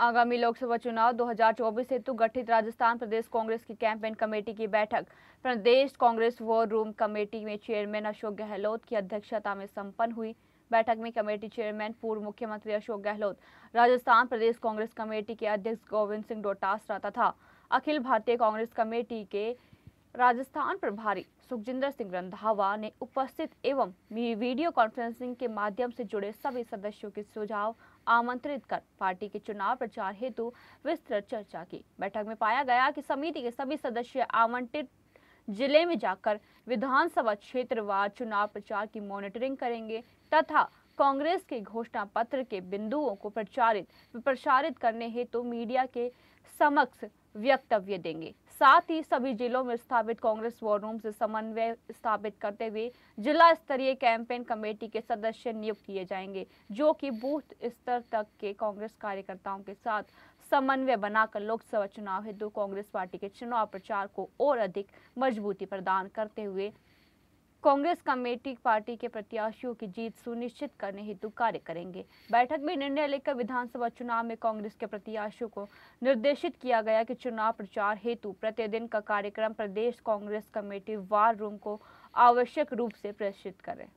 आगामी लोकसभा चुनाव 2024 हेतु तो गठित राजस्थान प्रदेश कांग्रेस की कैंपेन कमेटी की बैठक प्रदेश कांग्रेस वॉर रूम कमेटी में चेयरमैन अशोक गहलोत की अध्यक्षता में संपन्न हुई बैठक में कमेटी चेयरमैन पूर्व मुख्यमंत्री अशोक गहलोत राजस्थान प्रदेश कांग्रेस कमेटी के अध्यक्ष गोविंद सिंह डोटासरा तथा अखिल भारतीय कांग्रेस कमेटी के राजस्थान प्रभारी सुखजिंदर सिंह रंधावा ने उपस्थित एवं वीडियो कॉन्फ्रेंसिंग के माध्यम से जुड़े सभी सदस्यों के सुझाव आमंत्रित कर पार्टी के चुनाव प्रचार हेतु विस्तृत चर्चा की बैठक में पाया गया कि समिति के सभी सदस्य आवंटित जिले में जाकर विधानसभा क्षेत्र व चुनाव प्रचार की मॉनिटरिंग करेंगे तथा कांग्रेस के घोषणा पत्र के बिंदुओं को प्रचारित प्रसारित करने हेतु तो मीडिया के समक्ष वक्तव्य देंगे साथ ही सभी जिलों में स्थापित कांग्रेस वॉर रूम से समन्वय स्थापित करते हुए जिला स्तरीय कैंपेन कमेटी के सदस्य नियुक्त किए जाएंगे जो कि बूथ स्तर तक के कांग्रेस कार्यकर्ताओं के साथ समन्वय बनाकर लोकसभा चुनाव हेतु कांग्रेस पार्टी के चुनाव प्रचार को और अधिक मजबूती प्रदान करते हुए कांग्रेस कमेटी पार्टी के प्रत्याशियों की जीत सुनिश्चित करने हेतु कार्य करेंगे बैठक में निर्णय लेकर विधानसभा चुनाव में कांग्रेस के प्रत्याशियों को निर्देशित किया गया कि चुनाव प्रचार हेतु प्रतिदिन का कार्यक्रम प्रदेश कांग्रेस कमेटी वार रूम को आवश्यक रूप से प्रेषित करें